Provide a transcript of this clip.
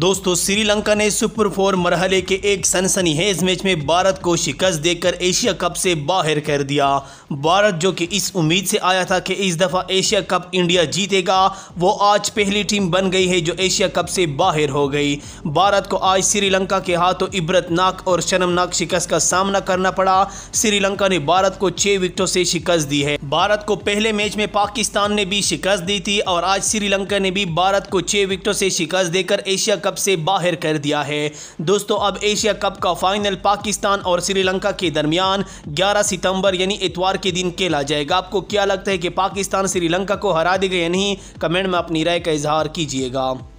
दोस्तों श्रीलंका ने super four मरहले के एक सनसनीखेज मैच में भारत को शिकस्त देकर एशिया कप से बाहर कर दिया भारत जो कि इस उम्मीद से आया था कि इस दफ़ा एशिया कप इंडिया जीतेगा वो आज पहली टीम बन गई है जो एशिया कप से बाहर हो गई भारत को आज श्रीलंका के हाथों इबरतनाक और शर्मनाक शिकस्त का सामना करना पड़ा श्रीलंका ने भारत को छः विकेटों से शिकस्त दी है भारत को पहले मैच में पाकिस्तान ने भी शिकस्त दी थी और आज श्रीलंका ने भी भारत को छः विकेटों से शिकस्त देकर एशिया कप से बाहर कर दिया है दोस्तों अब एशिया कप का फाइनल पाकिस्तान और श्रीलंका के दरमियान 11 सितंबर यानी इतवार के दिन खेला जाएगा आपको क्या लगता है कि पाकिस्तान श्रीलंका को हरा देगा या नहीं कमेंट में अपनी राय का इजहार कीजिएगा